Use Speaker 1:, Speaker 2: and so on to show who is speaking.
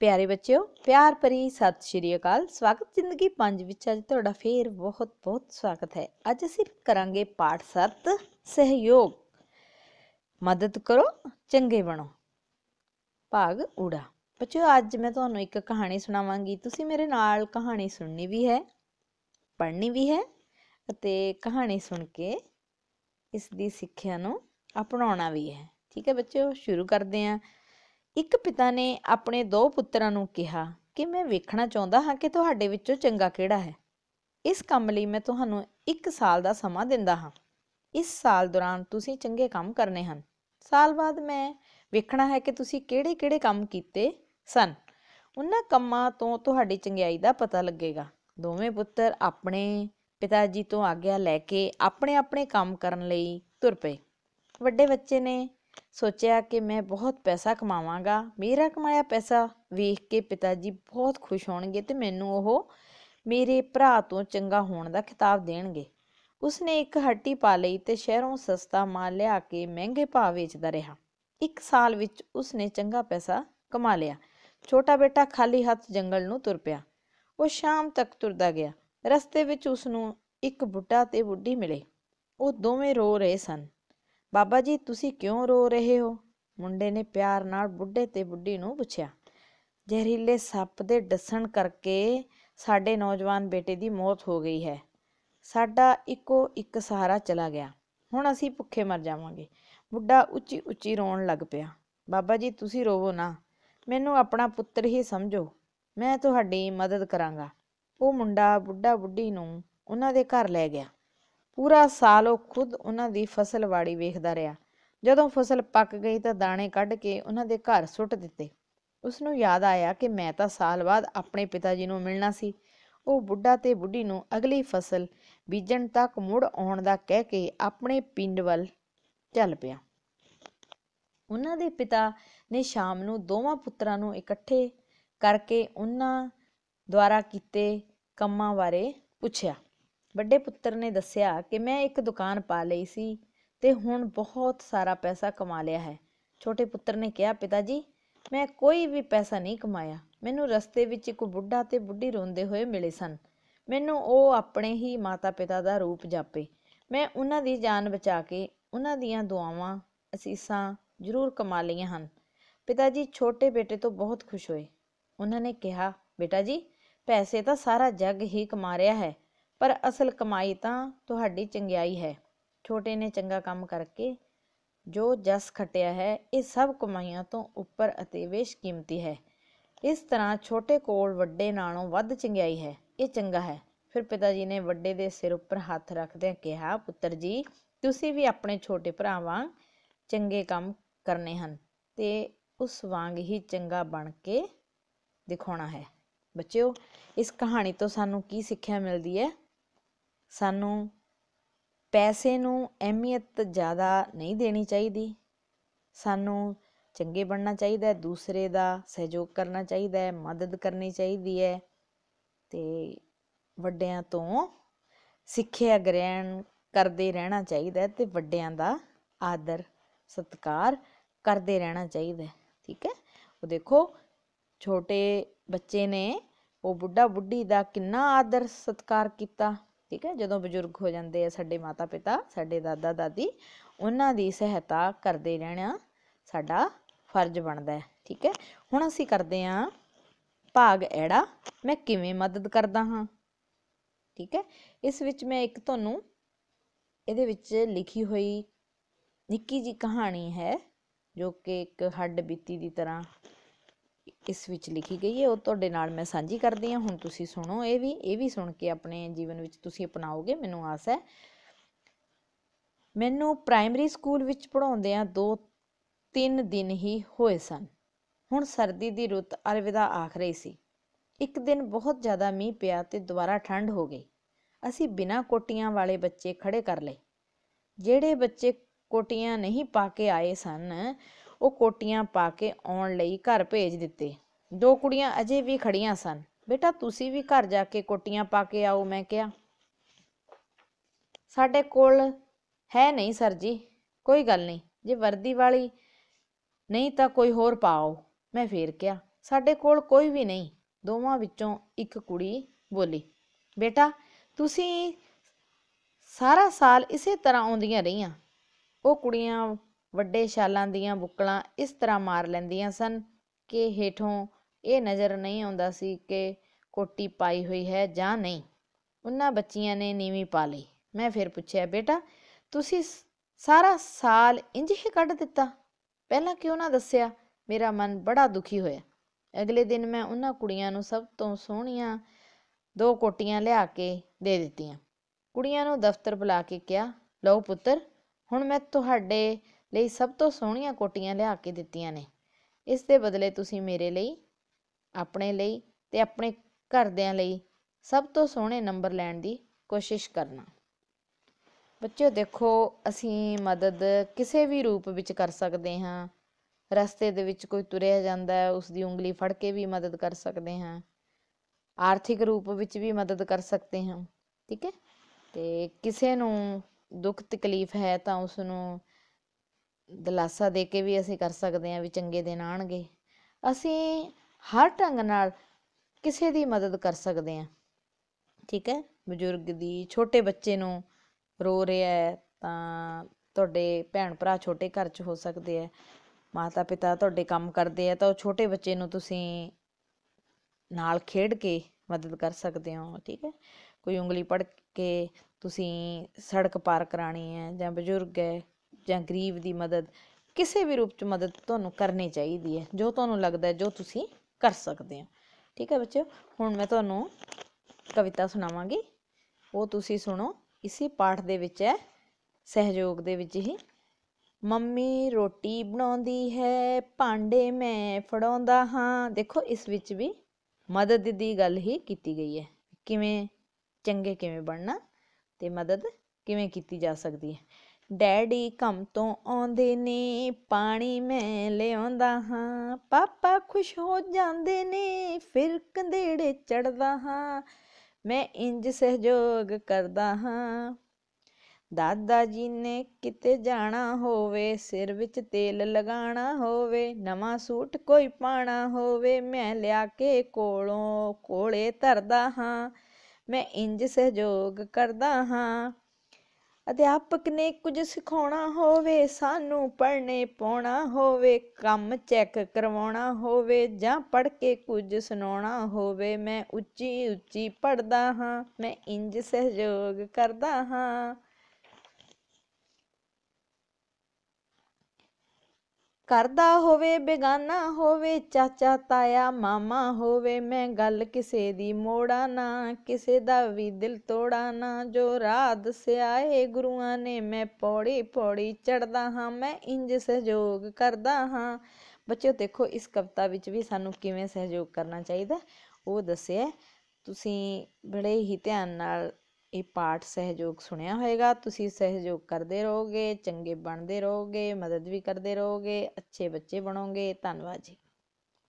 Speaker 1: ਪਿਆਰੇ ਬੱਚਿਓ ਪਿਆਰ ਭਰੀ ਸਤਿ ਸ਼੍ਰੀ ਅਕਾਲ ਸਵਾਗਤ ਜ਼ਿੰਦਗੀ 5 ਵਿੱਚ ਅੱਜ ਤੁਹਾਡਾ ਫੇਰ ਬਹੁਤ ਬਹੁਤ ਸਵਾਗਤ ਹੈ ਅੱਜ ਅਸੀਂ ਕਰਾਂਗੇ ਪਾਠ ਸਰਤ ਸਹਿਯੋਗ ਮਦਦ ਕਰੋ ਚੰਗੇ ਬਣੋ ਭਾਗ ਉੜਾ ਬੱਚਿਓ ਅੱਜ ਮੈਂ ਤੁਹਾਨੂੰ ਇੱਕ ਕਹਾਣੀ ਸੁਣਾਵਾਂਗੀ ਤੁਸੀਂ ਮੇਰੇ ਨਾਲ ਕਹਾਣੀ ਸੁਣਨੀ ਵੀ ਹੈ ਪੜ੍ਹਨੀ ਵੀ ਹੈ ਅਤੇ ਕਹਾਣੀ ਸੁਣ ਕੇ ਇਸ ਦੀ ਸਿੱਖਿਆ ਨੂੰ ਅਪਣਾਉਣਾ ਵੀ ਹੈ ਠੀਕ ਹੈ ਬੱਚਿਓ ਸ਼ੁਰੂ ਕਰਦੇ ਹਾਂ ਇੱਕ ਪਿਤਾ ਨੇ ਆਪਣੇ ਦੋ ਪੁੱਤਰਾਂ ਨੂੰ ਕਿਹਾ ਕਿ ਮੈਂ ਵੇਖਣਾ ਚਾਹੁੰਦਾ ਹਾਂ ਕਿ ਤੁਹਾਡੇ ਵਿੱਚੋਂ ਚੰਗਾ ਕਿਹੜਾ ਹੈ ਇਸ ਕੰਮ ਲਈ ਮੈਂ ਤੁਹਾਨੂੰ 1 ਸਾਲ ਦਾ ਸਮਾਂ ਦਿੰਦਾ ਹਾਂ ਇਸ ਸਾਲ ਦੌਰਾਨ ਤੁਸੀਂ ਚੰਗੇ ਕੰਮ ਕਰਨੇ ਹਨ ਸਾਲ ਬਾਅਦ ਮੈਂ ਵੇਖਣਾ ਹੈ ਕਿ ਤੁਸੀਂ ਕਿਹੜੇ-ਕਿਹੜੇ ਕੰਮ ਕੀਤੇ ਸਨ ਉਹਨਾਂ ਕੰਮਾਂ ਤੋਂ ਤੁਹਾਡੀ ਚੰਗਿਆਈ ਦਾ ਪਤਾ ਲੱਗੇਗਾ ਦੋਵੇਂ ਪੁੱਤਰ ਆਪਣੇ ਪਿਤਾ ਜੀ ਤੋਂ ਆਗਿਆ ਲੈ ਕੇ ਆਪਣੇ ਆਪਣੇ ਕੰਮ ਕਰਨ ਲਈ ਤੁਰ ਪਏ ਵੱਡੇ ਬੱਚੇ ਨੇ ਸੋਚਿਆ ਕਿ ਮੈਂ ਬਹੁਤ ਪੈਸਾ ਕਮਾਵਾਂਗਾ ਮੇਰਾ ਕਮਾਇਆ ਪੈਸਾ ਵੇਖ ਕੇ ਪਿਤਾ ਜੀ ਬਹੁਤ ਖੁਸ਼ ਹੋਣਗੇ ਤੇ ਮੈਨੂੰ ਉਹ ਮੇਰੇ ਭਰਾ ਤੋਂ ਚੰਗਾ ਹੋਣ ਦਾ ਖਿਤਾਬ ਦੇਣਗੇ ਉਸਨੇ ਇੱਕ ਹੱਟੀ ਪਾ ਲਈ ਤੇ ਸ਼ਹਿਰੋਂ ਸਸਤਾ ਮਾਲ ਲਿਆ ਕੇ ਮਹਿੰਗੇ ਭਾਅ ਵੇਚਦਾ ਰਿਹਾ ਇੱਕ ਸਾਲ ਵਿੱਚ ਉਸਨੇ ਚੰਗਾ ਪੈਸਾ ਕਮਾ ਲਿਆ ਛੋਟਾ ਬੇਟਾ ਖਾਲੀ ਹੱਥ ਜੰਗਲ ਨੂੰ ਤੁਰ ਪਿਆ ਉਹ ਸ਼ਾਮ ਤੱਕ ਤੁਰਦਾ ਗਿਆ ਰਸਤੇ ਵਿੱਚ ਉਸਨੂੰ ਇੱਕ ਬੁੱਢਾ ਤੇ ਬੁੱਢੀ ਮਿਲੇ ਉਹ ਦੋਵੇਂ ਰੋ ਰਹੇ ਸਨ ਬਾਬਾ ਜੀ ਤੁਸੀਂ ਕਿਉਂ ਰੋ ਰਹੇ ਹੋ ਮੁੰਡੇ ਨੇ ਪਿਆਰ ਨਾਲ ਬੁੱਢੇ ਤੇ ਬੁੱਢੀ ਨੂੰ ਪੁੱਛਿਆ ਜ਼ਹਿਰੀਲੇ ਸੱਪ ਦੇ ਡਸਣ ਕਰਕੇ ਸਾਡੇ ਨੌਜਵਾਨ ਬੇਟੇ ਦੀ ਮੌਤ ਹੋ ਗਈ ਹੈ ਸਾਡਾ ਇੱਕੋ ਇੱਕ ਸਹਾਰਾ ਚਲਾ ਗਿਆ ਹੁਣ ਅਸੀਂ ਭੁੱਖੇ ਮਰ ਜਾਵਾਂਗੇ ਬੁੱਢਾ ਉੱਚੀ ਉੱਚੀ ਰੋਣ ਲੱਗ ਪਿਆ ਬਾਬਾ ਜੀ ਤੁਸੀਂ ਰੋਵੋ ਨਾ ਮੈਨੂੰ ਆਪਣਾ ਪੁੱਤਰ ਹੀ ਸਮਝੋ ਮੈਂ ਤੁਹਾਡੀ ਮਦਦ ਕਰਾਂਗਾ ਉਹ ਮੁੰਡਾ ਬੁੱਢਾ ਬੁੱਢੀ ਨੂੰ ਉਹਨਾਂ ਦੇ ਘਰ ਲੈ ਗਿਆ ਪੂਰਾ ਸਾਲ ਉਹ ਖੁਦ ਉਹਨਾਂ ਦੀ ਫਸਲ ਵਾੜੀ ਵੇਖਦਾ ਰਿਹਾ ਜਦੋਂ ਫਸਲ ਪੱਕ ਗਈ ਤਾਂ ਦਾਣੇ ਕੱਢ ਕੇ ਉਹਨਾਂ ਦੇ ਘਰ ਸੁੱਟ ਦਿੱਤੇ ਉਸ ਨੂੰ ਯਾਦ ਆਇਆ ਕਿ ਮੈਂ ਤਾਂ ਸਾਲ ਬਾਅਦ ਆਪਣੇ ਪਿਤਾ ਜੀ ਨੂੰ ਮਿਲਣਾ ਸੀ ਉਹ ਬੁੱਢਾ ਤੇ ਬੁੱਢੀ ਨੂੰ ਅਗਲੀ ਫਸਲ ਬੀਜਣ ਤੱਕ ਮੁੜ ਆਉਣ ਦਾ ਕਹਿ ਕੇ ਆਪਣੇ ਪਿੰਡ ਵੱਲ ਚੱਲ ਪਿਆ ਉਹਨਾਂ ਦੇ ਪਿਤਾ ਨੇ ਸ਼ਾਮ ਨੂੰ ਦੋਵਾਂ ਪੁੱਤਰਾਂ ਨੂੰ ਇਕੱਠੇ ਕਰਕੇ ਉਹਨਾਂ ਦੁਆਰਾ ਕੀਤੇ ਕੰਮਾਂ ਬਾਰੇ ਪੁੱਛਿਆ ਵੱਡੇ ਪੁੱਤਰ ਨੇ ਦੱਸਿਆ ਕਿ ਮੈਂ ਇੱਕ ਦੁਕਾਨ ਪਾ ਲਈ ਸੀ ਤੇ ਹੁਣ ਬਹੁਤ ਸਾਰਾ ਪੈਸਾ ਕਮਾ ਲਿਆ ਹੈ ਛੋਟੇ ਪੁੱਤਰ ਨੇ ਕਿਹਾ ਪਿਤਾ ਜੀ ਮੈਂ ਕੋਈ ਵੀ ਪੈਸਾ ਨਹੀਂ ਕਮਾਇਆ ਮੈਨੂੰ ਰਸਤੇ ਵਿੱਚ ਇੱਕ ਬੁੱਢਾ ਤੇ ਬੁੱਢੀ ਰੋਂਦੇ ਹੋਏ ਮਿਲੇ ਸਨ ਮੈਨੂੰ ਉਹ ਆਪਣੇ ਹੀ ਮਾਤਾ-ਪਿਤਾ ਦਾ ਰੂਪ ਜਾਪੇ ਮੈਂ ਉਹਨਾਂ ਦੀ ਜਾਨ ਬਚਾ ਕੇ ਉਹਨਾਂ ਦੀਆਂ ਦੁਆਵਾਂ ਅਸੀਸਾਂ ਜ਼ਰੂਰ ਕਮਾ ਲਈਆਂ ਹਨ ਪਿਤਾ ਜੀ ਛੋਟੇ ਬੇਟੇ ਤੋਂ ਬਹੁਤ ਖੁਸ਼ ਹੋਏ ਉਹਨਾਂ ਨੇ ਕਿਹਾ ਬੇਟਾ ਜੀ ਪੈਸੇ ਤਾਂ ਸਾਰਾ ਜੱਗ ਹੀ ਕਮਾ ਰਿਹਾ ਹੈ ਪਰ ਅਸਲ ਕਮਾਈ ਤਾਂ ਤੁਹਾਡੀ ਚੰਗਿਆਈ ਹੈ ਛੋਟੇ ਨੇ ਚੰਗਾ ਕੰਮ ਕਰਕੇ ਜੋ ਜਸ ਖਟਿਆ ਹੈ ਇਹ ਸਭ ਕਮਾਈਆਂ ਤੋਂ ਉੱਪਰ ਅਤੇ ਵੇਸ਼ ਕੀਮਤੀ ਹੈ ਇਸ ਤਰ੍ਹਾਂ ਛੋਟੇ ਕੋਲ ਵੱਡੇ ਨਾਲੋਂ ਵੱਧ ਚੰਗਿਆਈ ਹੈ ਇਹ ਚੰਗਾ ਹੈ ਫਿਰ ਪਿਤਾ ਜੀ ਨੇ ਵੱਡੇ ਦੇ ਸਿਰ ਉੱਪਰ ਹੱਥ ਰੱਖਦਿਆਂ ਕਿਹਾ ਪੁੱਤਰ ਜੀ ਤੁਸੀਂ ਵੀ ਆਪਣੇ ਛੋਟੇ ਭਰਾ ਵਾਂਗ ਚੰਗੇ ਕੰਮ ਕਰਨੇ ਹਨ ਤੇ ਉਸ ਵਾਂਗ ਹੀ ਚੰਗਾ ਬਣ ਕੇ ਦਿਖਾਉਣਾ ਹੈ ਬੱਚਿਓ ਇਸ ਕਹਾਣੀ ਤੋਂ ਸਾਨੂੰ ਕੀ ਸਿੱਖਿਆ ਮਿਲਦੀ ਹੈ ਸਾਨੂੰ ਪੈਸੇ ਨੂੰ ਅਹਿਮੀਅਤ ਜ਼ਿਆਦਾ ਨਹੀਂ ਦੇਣੀ ਚਾਹੀਦੀ ਸਾਨੂੰ ਚੰਗੇ ਬਣਨਾ ਚਾਹੀਦਾ ਦੂਸਰੇ ਦਾ ਸਹਿਯੋਗ ਕਰਨਾ ਚਾਹੀਦਾ ਮਦਦ ਕਰਨੀ ਚਾਹੀਦੀ ਹੈ ਤੇ ਵੱਡਿਆਂ ਤੋਂ ਸਿੱਖਿਆ ਗ੍ਰਹਿਣ ਕਰਦੇ ਰਹਿਣਾ ਚਾਹੀਦਾ ਤੇ ਵੱਡਿਆਂ ਦਾ ਆਦਰ ਸਤਿਕਾਰ ਕਰਦੇ ਰਹਿਣਾ ਚਾਹੀਦਾ ਠੀਕ ਹੈ ਉਹ ਦੇਖੋ ਛੋਟੇ ਬੱਚੇ ਨੇ ਉਹ ਬੁੱਢਾ ਬੁੱਢੀ ਦਾ ਕਿੰਨਾ ਆਦਰ ਸਤਿਕਾਰ ਕੀਤਾ ਠੀਕ ਹੈ ਜਦੋਂ ਬਜ਼ੁਰਗ ਹੋ ਜਾਂਦੇ ਆ ਸਾਡੇ ਮਾਤਾ ਪਿਤਾ ਸਾਡੇ ਦਾਦਾ ਦਾਦੀ ਉਹਨਾਂ ਦੀ ਸਹਾਇਤਾ ਕਰਦੇ ਰਹਿਣਾ ਸਾਡਾ ਫਰਜ਼ ਬਣਦਾ ਹੈ ਠੀਕ ਹੈ ਹੁਣ ਅਸੀਂ ਕਰਦੇ ਆ ਭਾਗ ਐੜਾ ਮੈਂ ਕਿਵੇਂ ਮਦਦ ਕਰਦਾ ਹਾਂ ਠੀਕ ਹੈ ਇਸ ਵਿੱਚ ਮੈਂ ਇੱਕ ਤੁਹਾਨੂੰ ਇਹਦੇ ਵਿੱਚ ਲਿਖੀ ਹੋਈ ਨਿੱਕੀ ਜੀ ਕਹਾਣੀ ਹੈ ਜੋ ਕਿ ਇੱਕ ਹੱਡ ਬੀਤੀ ਦੀ ਤਰ੍ਹਾਂ ਇਸ ਵਿੱਚ ਲਿਖੀ ਗਈ ਹੈ ਉਹ ਤੁਹਾਡੇ ਨਾਲ ਮੈਂ ਸਾਂਝੀ ਕਰਦੀ ਹਾਂ ਹੁਣ ਤੁਸੀਂ ਸੁਣੋ ਇਹ ਵੀ ਇਹ ਵੀ ਸੁਣ ਕੇ ਆਪਣੇ ਜੀਵਨ ਵਿੱਚ ਤੁਸੀਂ ਅਪਣਾਓਗੇ ਮੈਨੂੰ ਆਸ ਹੈ ਮੈਨੂੰ ਪ੍ਰਾਇਮਰੀ ਸਕੂਲ ਵਿੱਚ ਪੜਾਉਂਦਿਆਂ ਦੋ ਤਿੰਨ ਦਿਨ ਹੀ ਹੋਏ ਸਨ ਹੁਣ ਸਰਦੀ ਦੀ ਰੁੱਤ ਅਲਵਿਦਾ ਆਖ ਰਹੀ ਸੀ ਇੱਕ ਦਿਨ ਬਹੁਤ ਜ਼ਿਆਦਾ ਮੀਂਹ ਪਿਆ ਤੇ ਦੁਬਾਰਾ ਠੰਡ ਹੋ ਗਈ ਅਸੀਂ ਬਿਨਾਂ ਕੋਟੀਆਂ ਵਾਲੇ ਬੱਚੇ ਖੜੇ ਕਰ ਲਏ ਜਿਹੜੇ ਬੱਚੇ ਕੋਟੀਆਂ ਨਹੀਂ ਪਾ ਕੇ ਆਏ ਸਨ ਉਹ ਕੋਟੀਆਂ ਪਾ ਕੇ ਆਉਣ ਲਈ ਘਰ ਭੇਜ ਦਿੱਤੇ ਦੋ ਕੁੜੀਆਂ ਅਜੇ ਵੀ ਖੜੀਆਂ ਸਨ ਬੇਟਾ ਤੁਸੀਂ ਵੀ ਘਰ ਜਾ ਕੇ ਕੋਟੀਆਂ ਪਾ ਕੇ ਆਓ ਮੈਂ ਕਿਹਾ ਸਾਡੇ ਕੋਲ ਹੈ ਨਹੀਂ ਸਰ ਜੀ ਕੋਈ ਗੱਲ ਨਹੀਂ ਜੇ ਵਰਦੀ ਵਾਲੀ ਨਹੀਂ ਤਾਂ ਕੋਈ ਹੋਰ ਪਾਓ ਮੈਂ ਫੇਰ ਕਿਹਾ ਸਾਡੇ ਕੋਲ ਕੋਈ ਵੀ ਨਹੀਂ ਦੋਵਾਂ ਵਿੱਚੋਂ ਇੱਕ ਕੁੜੀ ਬੋਲੀ ਬੇਟਾ ਤੁਸੀਂ ਸਾਰਾ ਸਾਲ ਇਸੇ ਤਰ੍ਹਾਂ ਆਉਂਦੀਆਂ ਰਹੀਆਂ ਉਹ ਕੁੜੀਆਂ ਵੱਡੇ ਛਾਲਾਂ ਦੀਆਂ ਬੁੱਕਲਾਂ ਇਸ ਤਰ੍ਹਾਂ ਮਾਰ ਲੈਂਦੀਆਂ ਸਨ ਕਿ ਹੇਠੋਂ ਇਹ ਨਜ਼ਰ ਨਹੀਂ ਆਉਂਦਾ ਸੀ ਕਿ ਕੋਟੀ ਪਾਈ ਹੋਈ ਹੈ ਜਾਂ ਨਹੀਂ ਉਹਨਾਂ ਬੱਚੀਆਂ ਨੇ ਨੀਵੀਂ ਪਾ ਲਈ ਮੈਂ ਫਿਰ ਪੁੱਛਿਆ ਬੇਟਾ ਤੁਸੀਂ ਸਾਰਾ ਸਾਲ ਇੰਜ ਹੀ ਕੱਢ ਦਿੱਤਾ ਪਹਿਲਾਂ ਕਿਉਂ ਨਾ ਦੱਸਿਆ ਮੇਰਾ ਮਨ ਬੜਾ ਦੁਖੀ ਹੋਇਆ ਅਗਲੇ ਦਿਨ ਮੈਂ ਉਹਨਾਂ ਕੁੜੀਆਂ ਨੂੰ ਸਭ ਤੋਂ ਸੋਹਣੀਆਂ ਦੋ ਕੋਟੀਆਂ ਲਿਆ ਕੇ ਦੇ ਦਿੱਤੀਆਂ ਕੁੜੀਆਂ ਨੂੰ ਦਫ਼ਤਰ ਬੁਲਾ ਕੇ ਕਿਹਾ ਲਓ ਪੁੱਤਰ ਹੁਣ ਮੈਂ ਤੁਹਾਡੇ ਲਈ ਸਭ ਤੋਂ ਸੋਹਣੀਆਂ ਕੋਟੀਆਂ ਲਿਆ ਕੇ ਦਿੱਤੀਆਂ ਨੇ ਇਸ ਦੇ ਬਦਲੇ ਤੁਸੀਂ ਮੇਰੇ ਲਈ ਆਪਣੇ ਲਈ ਤੇ ਆਪਣੇ ਘਰਦਿਆਂ ਲਈ ਸਭ ਤੋਂ ਸੋਹਣੇ ਨੰਬਰ ਲੈਣ ਦੀ ਕੋਸ਼ਿਸ਼ ਕਰਨਾ ਬੱਚਿਓ ਦੇਖੋ ਅਸੀਂ ਮਦਦ ਕਿਸੇ ਵੀ ਰੂਪ ਵਿੱਚ ਕਰ ਸਕਦੇ ਹਾਂ ਰਸਤੇ ਦੇ ਵਿੱਚ ਕੋਈ ਤੁਰਿਆ ਜਾਂਦਾ ਹੈ ਉਸ ਦੀ ਉਂਗਲੀ ਫੜ ਕੇ ਵੀ ਮਦਦ ਕਰ ਸਕਦੇ ਹਾਂ ਆਰਥਿਕ ਰੂਪ ਵਿੱਚ ਵੀ ਮਦਦ ਕਰ ਸਕਦੇ ਹਾਂ ਠੀਕ ਹੈ ਤੇ ਕਿਸੇ ਨੂੰ ਦੁੱਖ ਤਕਲੀਫ ਹੈ ਤਾਂ ਉਸ ਨੂੰ ਦਲਾਸਾ ਦੇ ਕੇ ਵੀ ਅਸੀਂ ਕਰ ਸਕਦੇ ਹਾਂ ਵੀ ਚੰਗੇ ਦਿਨ ਆਣਗੇ ਅਸੀਂ ਹਰ ਢੰਗ ਨਾਲ ਕਿਸੇ ਦੀ ਮਦਦ ਕਰ ਸਕਦੇ ਹਾਂ ਠੀਕ ਹੈ ਬਜ਼ੁਰਗ ਦੀ ਛੋਟੇ ਬੱਚੇ ਨੂੰ ਰੋ ਰਿਹਾ ਹੈ ਤਾਂ ਤੁਹਾਡੇ ਭੈਣ ਭਰਾ ਛੋਟੇ ਘਰ 'ਚ ਹੋ ਸਕਦੇ ਆ ਮਾਤਾ ਪਿਤਾ ਤੁਹਾਡੇ ਕੰਮ ਕਰਦੇ ਆ ਤਾਂ ਉਹ ਛੋਟੇ ਬੱਚੇ ਨੂੰ ਤੁਸੀਂ ਨਾਲ ਖੇਡ ਕੇ ਮਦਦ ਕਰ ਸਕਦੇ ਹੋ ਠੀਕ ਹੈ ਕੋਈ ਉਂਗਲੀ ਪੜ ਕੇ ਤੁਸੀਂ ਸੜਕ ਪਾਰ ਕਰਾਣੀ ਹੈ ਜਾਂ ਬਜ਼ੁਰਗ ਹੈ ਜਾਂ ਗਰੀਬ ਦੀ ਮਦਦ ਕਿਸੇ ਵੀ ਰੂਪ 'ਚ ਮਦਦ ਤੁਹਾਨੂੰ ਕਰਨੀ ਚਾਹੀਦੀ ਹੈ ਜੋ ਤੁਹਾਨੂੰ ਲੱਗਦਾ ਹੈ ਜੋ ਤੁਸੀਂ ਕਰ ਸਕਦੇ ਹੋ ਠੀਕ ਹੈ ਬੱਚਿਓ ਹੁਣ ਮੈਂ ਤੁਹਾਨੂੰ ਕਵਿਤਾ ਸੁਣਾਵਾਂਗੀ ਉਹ ਤੁਸੀਂ ਸੁਣੋ ਇਸੇ ਪਾਠ ਦੇ ਵਿੱਚ ਹੈ ਸਹਿਯੋਗ ਦੇ ਵਿੱਚ ਹੀ ਮੰਮੀ ਰੋਟੀ ਬਣਾਉਂਦੀ ਹੈ ਭਾਂਡੇ ਮੈਂ ਫੜਾਉਂਦਾ ਹਾਂ ਦੇਖੋ ਇਸ ਵਿੱਚ ਵੀ ਮਦਦ ਦੀ ਗੱਲ ਹੀ ਕੀਤੀ ਗਈ ਹੈ ਕਿਵੇਂ ਚੰਗੇ ਕਿਵੇਂ ਬਣਨਾ ਤੇ ਮਦਦ ਕਿਵੇਂ ਕੀਤੀ ਜਾ ਸਕਦੀ ਹੈ ਡੈਡੀ ਕੰਮ ਤੋਂ ਆਉਂਦੇ ਨੇ ਪਾਣੀ ਮੈਂ ਲਿਆਉਂਦਾ ਹਾਂ ਪਾਪਾ ਖੁਸ਼ ਹੋ ਜਾਂਦੇ ਨੇ ਫਿਰ ਕੰਧੇੜੇ ਚੜਦਾ ਹਾਂ ਮੈਂ ਇੰਜ ਸਹਿਯੋਗ ਕਰਦਾ ਹਾਂ ਦਾਦਾ ਜੀ ਨੇ ਕਿਤੇ ਜਾਣਾ ਹੋਵੇ ਸਿਰ ਵਿੱਚ ਤੇਲ ਲਗਾਣਾ ਹੋਵੇ ਨਵਾਂ ਸੂਟ ਕੋਈ ਪਾਣਾ ਹੋਵੇ ਮੈਂ ਲਿਆ ਕੇ ਕੋਲੋਂ ਕੋਲੇ ਧਰਦਾ ਹਾਂ ਮੈਂ ਇੰਜ ਸਹਿਯੋਗ ਕਰਦਾ ਹਾਂ ਅਧਿਆਪਕ ਨੇ ਕੁਝ ਸਿਖਾਉਣਾ ਹੋਵੇ ਸਾਨੂੰ ਪੜ੍ਹਨੇ ਪਾਉਣਾ ਹੋਵੇ ਕੰਮ ਚੈੱਕ ਕਰਵਾਉਣਾ ਹੋਵੇ ਜਾਂ ਪੜ੍ਹ ਕੇ ਕੁਝ ਸੁਣਾਉਣਾ ਹੋਵੇ ਮੈਂ ਉੱਚੀ ਉੱਚੀ ਪੜ੍ਹਦਾ ਹਾਂ ਮੈਂ ਇੰਜ ਸਹਿਯੋਗ ਕਰਦਾ ਹਾਂ ਕਰਦਾ ਹੋਵੇ ਬੇਗਾਨਾ ਹੋਵੇ ਚਾਚਾ ਤਾਇਆ ਮਾਮਾ ਹੋਵੇ ਮੈਂ ਗੱਲ ਕਿਸੇ ਦੀ ਮੋੜਾ ਨਾ ਕਿਸੇ ਦਾ ਵੀ ਦਿਲ ਤੋੜਾ ਨਾ ਜੋ ਰਾਤ ਸਿਆਏ ਗੁਰੂਆਂ ਨੇ ਮੈਂ ਪੌੜੀ ਪੌੜੀ ਚੜਦਾ ਹਾਂ ਮੈਂ ਇੰਜ ਸਹਿਯੋਗ ਕਰਦਾ ਹਾਂ ਬੱਚਿਓ ਦੇਖੋ ਇਸ ਕਵਿਤਾ ਵਿੱਚ ਵੀ ਸਾਨੂੰ ਕਿਵੇਂ ਸਹਿਯੋਗ ਕਰਨਾ ਚਾਹੀਦਾ ਉਹ ਦੱਸਿਆ ਤੁਸੀਂ ਬੜੇ ਹੀ ਧਿਆਨ ਨਾਲ ਇਹ ਪਾਠ ਸਹਿਯੋਗ ਸੁਣਿਆ ਹੋਏਗਾ ਤੁਸੀਂ ਸਹਿਯੋਗ ਕਰਦੇ ਰਹੋਗੇ ਚੰਗੇ ਬਣਦੇ ਰਹੋਗੇ ਮਦਦ ਵੀ ਕਰਦੇ ਰਹੋਗੇ ਅੱਛੇ ਬੱਚੇ ਬਣੋਗੇ ਧੰਨਵਾਦ ਜੀ